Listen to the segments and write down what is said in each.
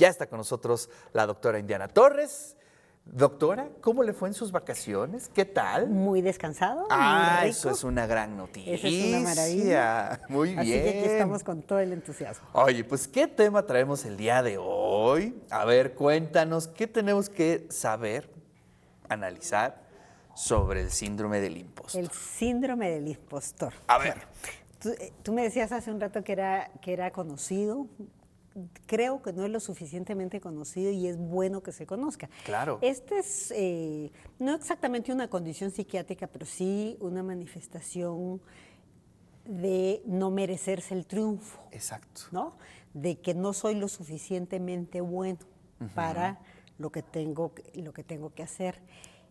Ya está con nosotros la doctora Indiana Torres. Doctora, ¿cómo le fue en sus vacaciones? ¿Qué tal? Muy descansado. Ah, eso es una gran noticia. Eso es una maravilla. Muy bien. Así que estamos con todo el entusiasmo. Oye, pues ¿qué tema traemos el día de hoy? A ver, cuéntanos, ¿qué tenemos que saber, analizar sobre el síndrome del impostor? El síndrome del impostor. A ver. Eh, tú, me decías hace un rato que era, que era conocido, creo que no es lo suficientemente conocido y es bueno que se conozca. Claro. Esta es eh, no exactamente una condición psiquiátrica, pero sí una manifestación de no merecerse el triunfo. Exacto. ¿No? De que no soy lo suficientemente bueno para lo que tengo, lo que tengo que hacer.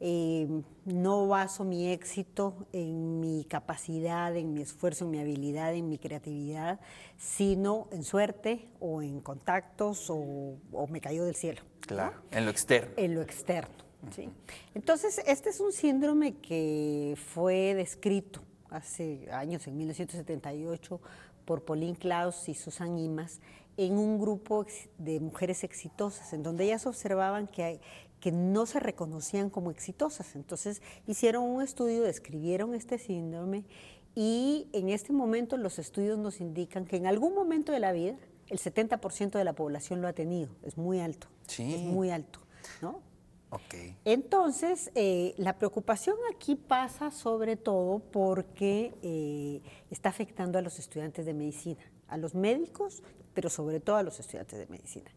Eh, no baso mi éxito en mi capacidad, en mi esfuerzo, en mi habilidad, en mi creatividad, sino en suerte o en contactos o, me cayó del cielo. Claro, en lo externo. En lo externo, sí. Entonces, este es un síndrome que fue descrito hace años, en 1978, por Pauline Claus y Susan Imas, en un grupo de mujeres exitosas, en donde ellas observaban que, hay, que no se reconocían como exitosas. Entonces hicieron un estudio, describieron este síndrome y en este momento los estudios nos indican que en algún momento de la vida el 70% de la población lo ha tenido. Es muy alto. Es muy alto. ¿no? Entonces, eh, la preocupación aquí pasa sobre todo porque eh, está afectando a los estudiantes de medicina, a los médicos, pero sobre todo a los estudiantes de medicina.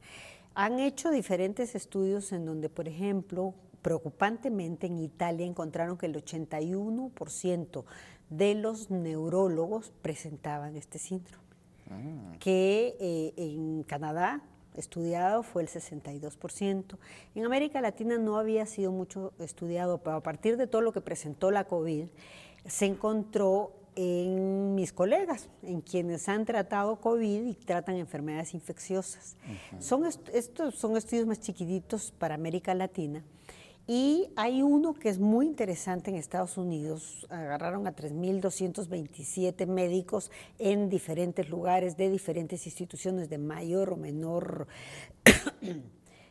Han hecho diferentes estudios en donde, por ejemplo, preocupantemente en Italia encontraron que el 81% de los neurólogos presentaban este síndrome, ah. que eh, en Canadá estudiado fue el 62%. En América Latina no había sido mucho estudiado, pero a partir de todo lo que presentó la COVID, se encontró en mis colegas, en quienes han tratado COVID y tratan enfermedades infecciosas. son estos son estudios más chiquititos para América Latina y hay uno que es muy interesante en Estados Unidos. Agarraron a 3.227 médicos en diferentes lugares, de diferentes instituciones de mayor o menor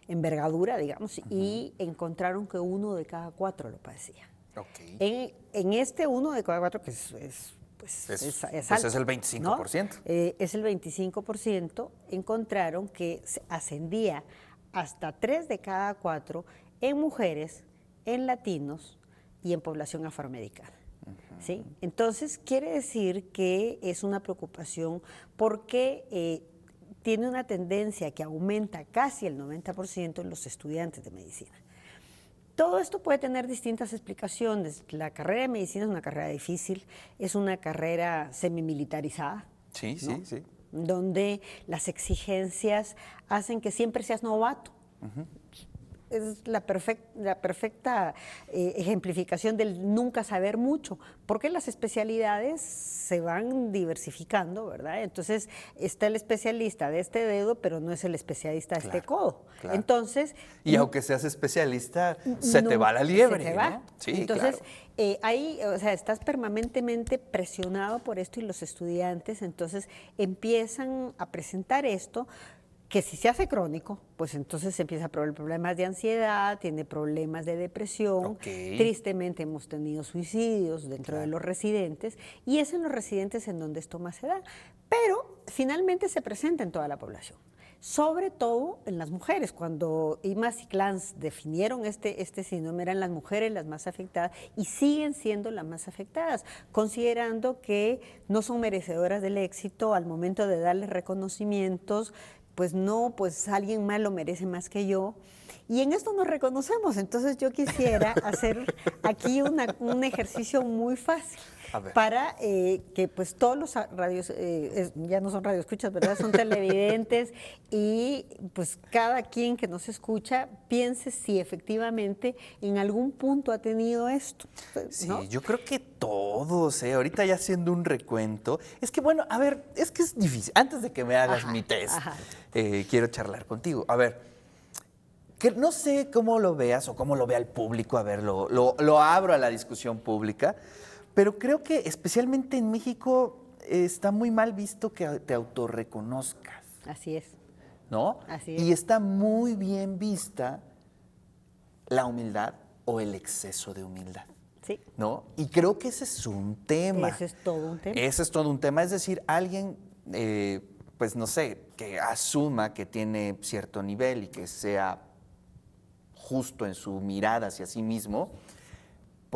envergadura, digamos, y encontraron que uno de cada cuatro lo padecía. En, este 1 de cada 4, que es, es, el pues, pues, 25%. es el 25%, eh, encontraron que ascendía hasta 3 de cada 4 en mujeres, en latinos y en población afroamericana. Entonces, quiere decir que es una preocupación porque eh, tiene una tendencia que aumenta casi el 90% en los estudiantes de medicina. Todo esto puede tener distintas explicaciones. La carrera de medicina es una carrera difícil, es una carrera semimilitarizada. Sí, sí, sí. Donde las exigencias hacen que siempre seas novato es la, la perfecta eh, ejemplificación del nunca saber mucho, porque las especialidades se van diversificando, ¿verdad? Entonces está el especialista de este dedo, pero no es el especialista de este codo. Entonces... Y aunque seas especialista, se te va la liebre. Se va. Entonces, eh, ahí, o sea, estás permanentemente presionado por esto y los estudiantes entonces empiezan a presentar esto que si se hace crónico, pues entonces se empieza a probar problemas de ansiedad, tiene problemas de depresión. Tristemente hemos tenido suicidios dentro de los residentes y es en los residentes en donde esto más se da. Pero finalmente se presenta en toda la población sobre todo en las mujeres. Cuando IMAS y CLANS definieron este, este síndrome, eran las mujeres las más afectadas y siguen siendo las más afectadas, considerando que no son merecedoras del éxito al momento de darles reconocimientos, pues no, pues alguien más lo merece más que yo. Y en esto nos reconocemos. Entonces yo quisiera hacer aquí un ejercicio muy fácil para eh, que pues todos los radios, eh, ya no son radioescuchas, ¿verdad? Son televidentes y pues cada quien que nos escucha piense si efectivamente en algún punto ha tenido esto. Sí, yo creo que todos, ¿eh? ahorita ya haciendo un recuento, es que bueno, a ver, es que es difícil, antes de que me hagas mi test, eh, quiero charlar contigo. A ver, que no sé cómo lo veas o cómo lo vea el público, a ver, lo abro a la discusión pública. Pero creo que especialmente en México eh, está muy mal visto que te autorreconozcas. Así es. ¿No? Así es. Y está muy bien vista la humildad o el exceso de humildad. Sí. ¿No? Y creo que ese es un tema. Ese es todo un tema. Ese es todo un tema. Es decir, alguien, eh, pues no sé, que asuma que tiene cierto nivel y que sea justo en su mirada hacia sí mismo,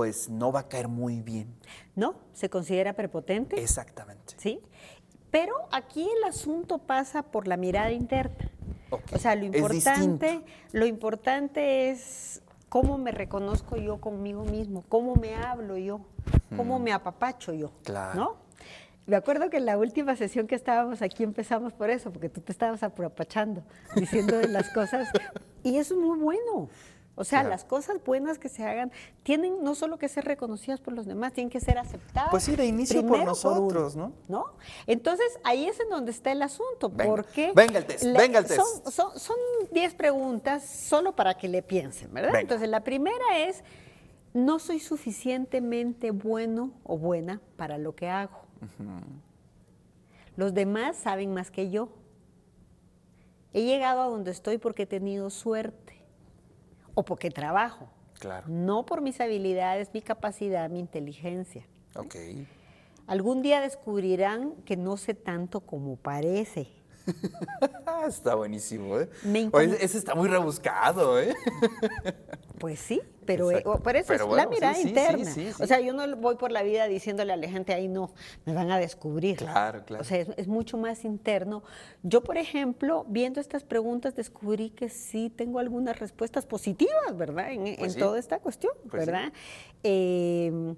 pues no va a caer muy bien. No, se considera prepotente. Exactamente. Sí, pero aquí el asunto pasa por la mirada interna. O sea, lo importante, lo importante es cómo me reconozco yo conmigo mismo, cómo me hablo yo, cómo me apapacho yo. Claro. ¿No? Me acuerdo que en la última sesión que estábamos aquí empezamos por eso, porque tú te estabas apapachando, diciendo las cosas. Y eso es muy bueno. O sea, las cosas buenas que se hagan tienen no solo que ser reconocidas por los demás, tienen que ser aceptadas. Pues sí, de inicio por nosotros, ¿no? Entonces, ahí es en donde está el asunto. porque venga el test, venga el test. Son 10 preguntas solo para que le piensen, ¿verdad? Entonces, la primera es, no soy suficientemente bueno o buena para lo que hago. Los demás saben más que yo. He llegado a donde estoy porque he tenido suerte o porque trabajo. Claro. No por mis habilidades, mi capacidad, mi inteligencia. Ok. Algún día descubrirán que no sé tanto como parece. está buenísimo, ¿eh? Me Oye, ese está muy rebuscado, ¿eh? pues sí, pero, eh, por eso es la mirada interna. o sea, yo no voy por la vida diciéndole a la gente, ahí no, me van a descubrir. Claro, claro. O sea, es, mucho más interno. Yo, por ejemplo, viendo estas preguntas, descubrí que sí tengo algunas respuestas positivas, ¿verdad? En, pues toda esta cuestión, pues ¿verdad? Em,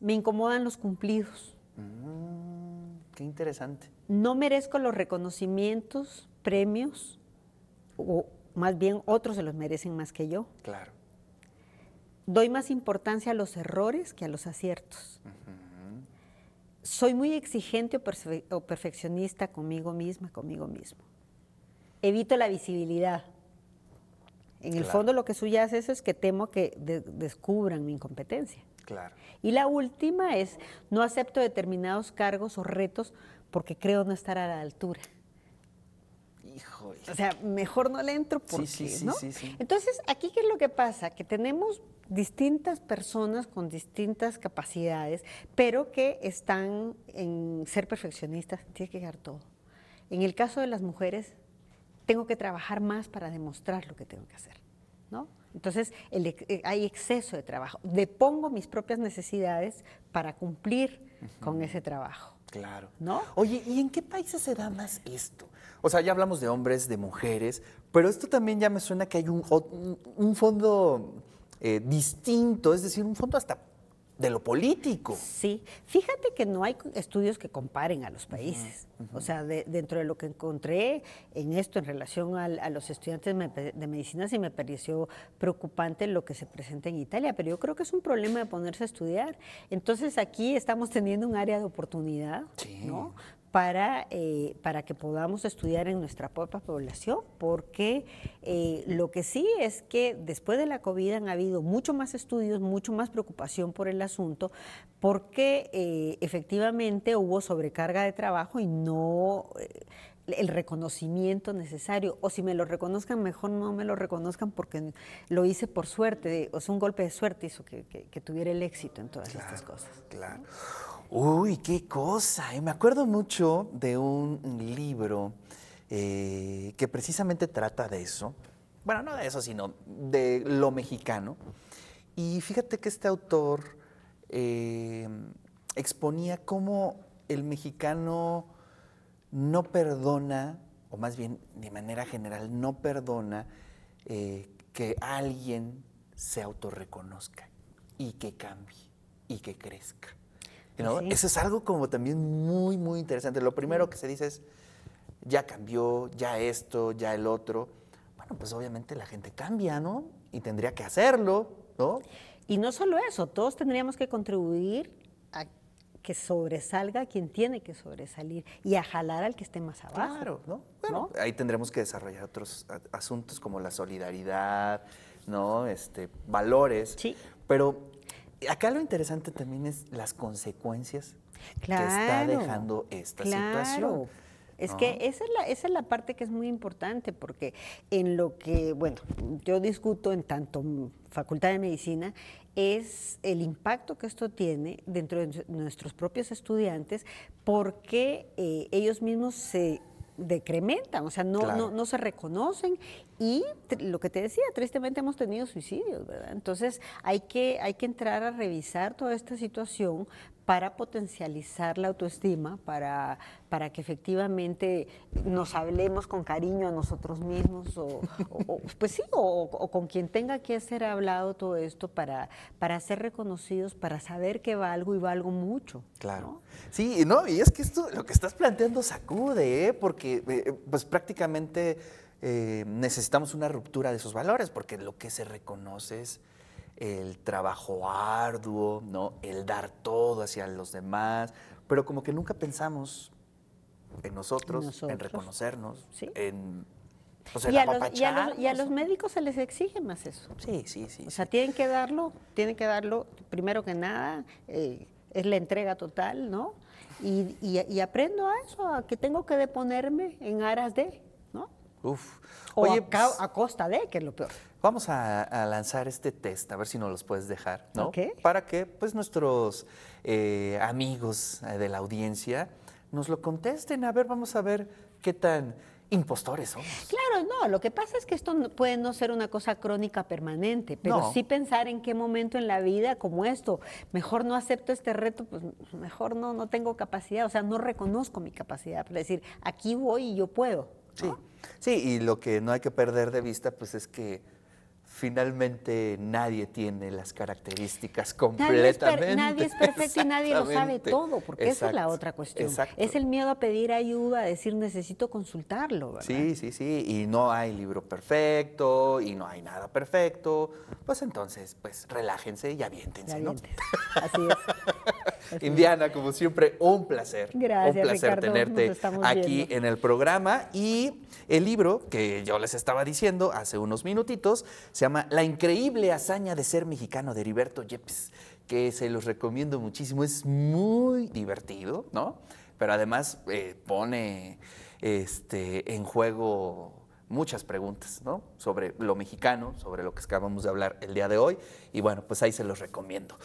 me incomodan los cumplidos. Mm, qué interesante. No merezco los reconocimientos, premios, o más bien otros se los merecen más que yo. Claro doy más importancia a los errores que a los aciertos. Soy muy exigente o, perfeccionista conmigo misma, conmigo mismo. Evito la visibilidad. En el fondo lo que suya eso es que temo que descubran mi incompetencia. Claro. Y la última es, no acepto determinados cargos o retos porque creo no estar a la altura. O sea, mejor no le entro porque, sí, ¿no? Entonces, aquí qué es lo que pasa, que tenemos distintas personas con distintas capacidades, pero que están en ser perfeccionistas, tiene que llegar todo. En el caso de las mujeres, tengo que trabajar más para demostrar lo que tengo que hacer, ¿no? Entonces, eh, hay exceso de trabajo. Depongo mis propias necesidades para cumplir con ese trabajo. Claro. ¿No? Oye, ¿y en qué países se da más esto? O sea, ya hablamos de hombres, de mujeres, pero esto también ya me suena que hay un, fondo eh, distinto, es decir, un fondo hasta de lo político. Sí, fíjate que no hay estudios que comparen a los países. O sea, dentro de lo que encontré en esto en relación a los estudiantes de medicina, sí me pareció preocupante lo que se presenta en Italia, pero yo creo que es un problema de ponerse a estudiar. Entonces aquí estamos teniendo un área de oportunidad, ¿no? para, eh, para que podamos estudiar en nuestra propia población, porque eh, lo que sí es que después de la COVID han habido mucho más estudios, mucho más preocupación por el asunto, porque eh, efectivamente hubo sobrecarga de trabajo y no el reconocimiento necesario, o si me lo reconozcan, mejor no me lo reconozcan porque lo hice por suerte, o sea, un golpe de suerte hizo que, tuviera el éxito en todas estas cosas. Claro. ¿no? Uy, qué cosa. Eh, me acuerdo mucho de un libro eh, que precisamente trata de eso. Bueno, no de eso, sino de lo mexicano. Y fíjate que este autor eh, exponía cómo el mexicano no perdona, o más bien de manera general, no perdona que alguien se autorreconozca y que cambie y que crezca. Eso es algo como también muy, muy interesante. Lo primero mm. que se dice es, ya cambió, ya esto, ya el otro. Bueno, pues obviamente la gente cambia, ¿no? Y tendría que hacerlo, ¿no? Y no solo eso, todos tendríamos que contribuir a que sobresalga quien tiene que sobresalir y a jalar al que esté más abajo. Claro, ¿no? Bueno, ahí tendremos que desarrollar otros asuntos como la solidaridad, ¿no? Este, valores. Sí. Pero Acá lo interesante también es las consecuencias que está dejando esta situación. Es que esa es, la, parte que es muy importante, porque en lo que, bueno, yo discuto en tanto Facultad de Medicina, es el impacto que esto tiene dentro de nuestros propios estudiantes, porque eh, ellos mismos se decrementan, o sea, no, no, no, se reconocen y lo que te decía, tristemente hemos tenido suicidios, ¿verdad? Entonces hay que, hay que entrar a revisar toda esta situación para potencializar la autoestima, para, para que efectivamente nos hablemos con cariño a nosotros mismos, o, pues sí, o, con quien tenga que ser hablado todo esto para, para ser reconocidos, para saber que valgo y valgo mucho. Claro. Sí, no, y es que esto, lo que estás planteando sacude, ¿eh? porque eh, pues prácticamente eh, necesitamos una ruptura de esos valores, porque lo que se reconoce es el trabajo arduo, ¿no? el dar todo hacia los demás, pero como que nunca pensamos en nosotros, en reconocernos, en... O y, a los, y, a los, médicos se les exige más eso. Sí, sí, sí. O sea, tienen que darlo, tienen que darlo, primero que nada, eh, es la entrega total, ¿no? Y, y, aprendo a eso, a que tengo que deponerme en aras de... Uf. Oye, pues, a, costa de, que es lo peor. Vamos a, lanzar este test, a ver si nos los puedes dejar, ¿no? Para que pues nuestros eh, amigos eh, de la audiencia nos lo contesten. A ver, vamos a ver qué tan impostores son. Claro, no, lo que pasa es que esto puede no ser una cosa crónica permanente, pero sí pensar en qué momento en la vida como esto, mejor no acepto este reto, pues mejor no, no tengo capacidad, o sea, no reconozco mi capacidad, para decir, aquí voy y yo puedo. Sí. sí, y lo que no hay que perder de vista, pues es que finalmente nadie tiene las características completamente. Nadie es, perfecto y nadie lo sabe todo, porque esa es la otra cuestión. Es el miedo a pedir ayuda, a decir necesito consultarlo. ¿verdad? Sí, sí, sí, y no hay libro perfecto, y no hay nada perfecto, pues entonces, pues relájense y aviéntense. ¿no? Así es. Indiana, como siempre, un placer. Gracias, un placer tenerte aquí en el programa y el libro que yo les estaba diciendo hace unos minutitos se se llama La increíble hazaña de ser mexicano de Heriberto Yepes, que se los recomiendo muchísimo, es muy divertido, ¿no? Pero además eh, pone este, en juego muchas preguntas, ¿no? Sobre lo mexicano, sobre lo que acabamos de hablar el día de hoy. Y bueno, pues ahí se los recomiendo.